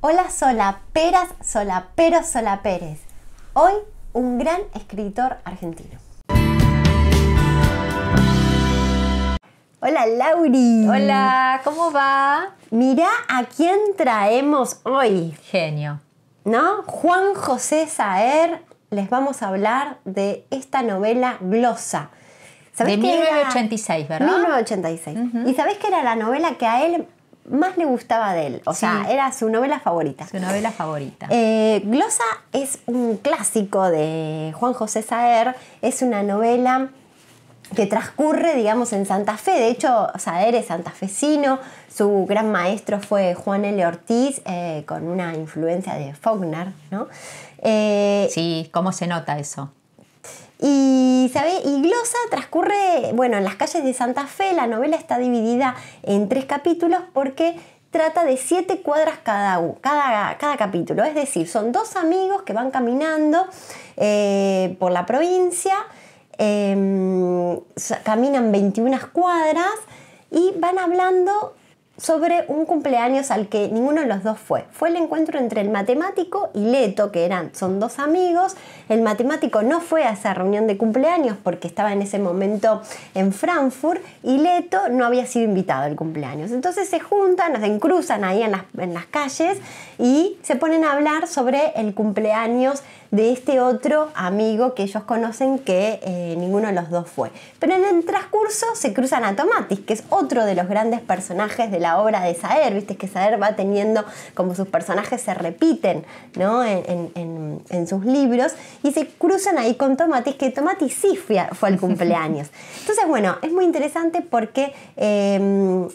Hola sola solaperas, solaperos, pérez. Hoy un gran escritor argentino. Hola Lauri. Hola, ¿cómo va? Mirá a quién traemos hoy. Genio. ¿No? Juan José Saer. Les vamos a hablar de esta novela Glosa. de 1986, ¿verdad? 1986. ¿Y sabés que era la novela que a él más le gustaba de él. O sea, era su novela favorita. Su novela favorita. Eh, Glosa es un clásico de Juan José Saer. Es una novela que transcurre, digamos, en Santa Fe. De hecho, Saer es santafesino. Su gran maestro fue Juan L. Ortiz, eh, con una influencia de Faulkner, ¿no? Eh, sí, ¿cómo se nota eso? Y, ¿sabe? Glosa transcurre, bueno, en las calles de Santa Fe, la novela está dividida en tres capítulos porque trata de siete cuadras cada, cada, cada capítulo, es decir, son dos amigos que van caminando eh, por la provincia, em, caminan 21 cuadras y van hablando sobre un cumpleaños al que ninguno de los dos fue. Fue el encuentro entre el matemático y Leto, que eran, son dos amigos. El matemático no fue a esa reunión de cumpleaños porque estaba en ese momento en Frankfurt y Leto no había sido invitado al cumpleaños. Entonces se juntan, se cruzan ahí en las, en las calles y se ponen a hablar sobre el cumpleaños de este otro amigo que ellos conocen que eh, ninguno de los dos fue. Pero en el transcurso se cruzan a Tomatis, que es otro de los grandes personajes de la obra de Saer, viste que Saer va teniendo como sus personajes se repiten en, sus libros y se cruzan ahí con Tomatis, que Tomatis sí fue, al cumpleaños. Entonces, bueno, es muy interesante porque eh,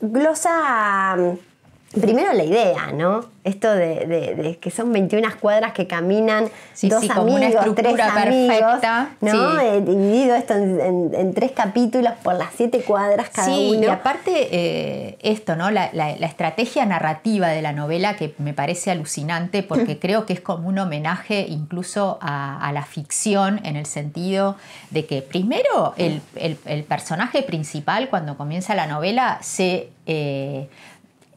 glosa Primero la idea, ¿no? Esto de, que son 21 cuadras que caminan, sí, dos perfecta, ¿no? Eh, dividido esto en, tres capítulos por las siete cuadras cada uno. y aparte eh, esto, ¿no? La, estrategia narrativa de la novela que me parece alucinante porque creo que es como un homenaje incluso a, la ficción en el sentido de que primero el, personaje principal cuando comienza la novela se... Eh,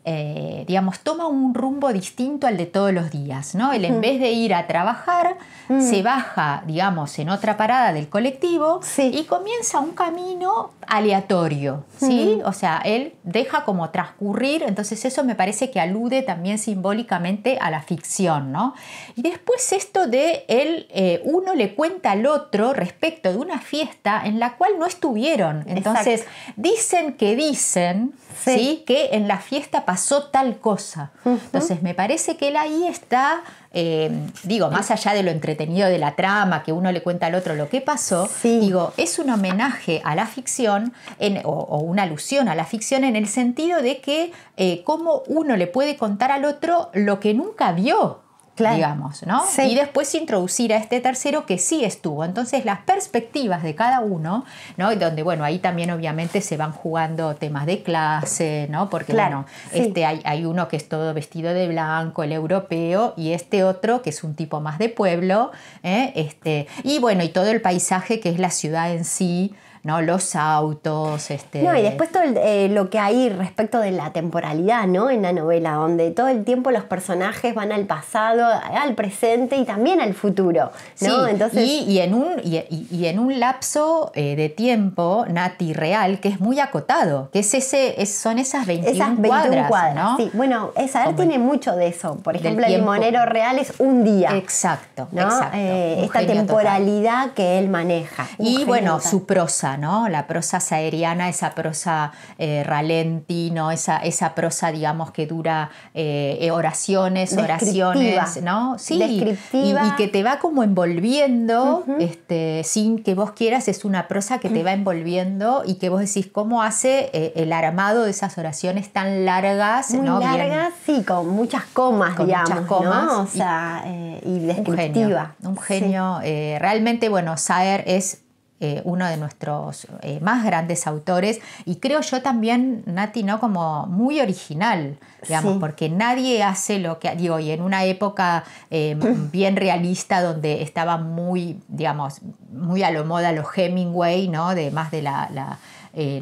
eh, digamos, toma un rumbo distinto al de todos los días, ¿no? Él en vez de ir a trabajar, mm. se baja, digamos, en otra parada del colectivo y comienza un camino aleatorio, ¿sí? O sea, él deja como transcurrir, entonces eso me parece que alude también simbólicamente a la ficción, ¿no? Y después esto de él, eh, uno le cuenta al otro respecto de una fiesta en la cual no estuvieron, entonces dicen que dicen, sí. ¿sí? Que en la fiesta pasó tal cosa. Entonces, me parece que él ahí está, em, digo, más allá de lo entretenido de la trama, que uno le cuenta al otro lo que pasó, digo, es un homenaje a la ficción o, una alusión a la ficción en el sentido de que eh, cómo uno le puede contar al otro lo que nunca vio digamos, ¿no? Y después introducir a este tercero que sí estuvo. Entonces las perspectivas de cada uno, ¿no? Donde, bueno, ahí también obviamente se van jugando temas de clase, ¿no? Porque, este, hay, uno que es todo vestido de blanco, el europeo, y este otro que es un tipo más de pueblo, ¿eh? este, y bueno, y todo el paisaje que es la ciudad en sí, ¿no? Los autos, este... No, y después todo eh, lo que hay respecto de la temporalidad, ¿no? En la novela, donde todo el tiempo los personajes van al pasado, al presente y también al futuro, y, en un, y, en un lapso eh, de tiempo, Nati, real, que es muy acotado, que es ese, son esas 21 esas cuadras, Sí, bueno, esa tiene mucho de eso. Por ejemplo, el monero real es un día. Exacto, eh, esta temporalidad que él maneja. Y bueno, su prosa la prosa saeriana, esa prosa eh, ralenti, esa, esa prosa, digamos, que dura eh, eh, oraciones, oraciones, ¿no? Y, que te va como envolviendo, este, sin que vos quieras, es una prosa que te mm. va envolviendo y que vos decís cómo hace el armado de esas oraciones tan largas, Muy Largas, sí, con muchas comas, digamos, y, descriptiva. Un genio, realmente, bueno, Saer es eh, uno de nuestros eh, más grandes autores y creo yo también, Nati, ¿no? Como muy original, digamos, porque nadie hace lo que, digo, y en una época eh, bien realista donde estaba muy, digamos, muy a lo moda los Hemingway, ¿no? De más de la,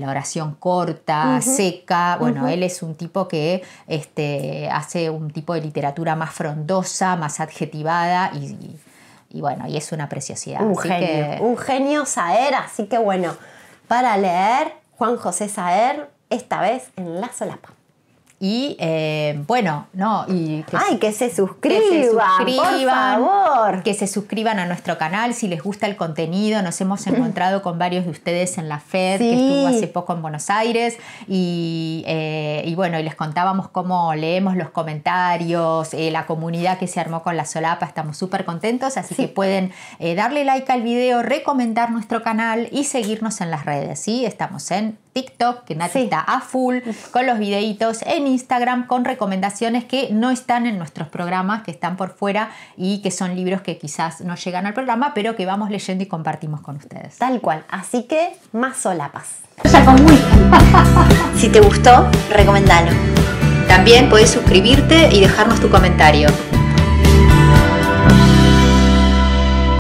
oración corta, seca. Bueno, él es un tipo que este, hace un tipo de literatura más frondosa, más adjetivada y y bueno, y es una preciosidad. Un genio, un genio Saer, así que bueno, para leer Juan José Saer, esta vez en La Solapa. Y eh, bueno, no. Y que ¡Ay, que se suscriban! por favor. Que se suscriban a nuestro canal si les gusta el contenido. Nos hemos encontrado con varios de ustedes en la FED, que estuvo hace poco en Buenos Aires. Eh, y, bueno, y les contábamos cómo leemos los comentarios, eh, la comunidad que se armó con la solapa. Estamos súper contentos. Así que pueden darle like al video, recomendar nuestro canal y seguirnos en las redes. ¿sí? Estamos en TikTok, que Nati está a full, con los videitos en Instagram, con recomendaciones que no están en nuestros programas, que están por fuera y que son libros que quizás no llegan al programa, pero que vamos leyendo y compartimos con ustedes. Tal cual, así que más solapas. si te gustó, recomendalo. También puedes suscribirte y dejarnos tu comentario.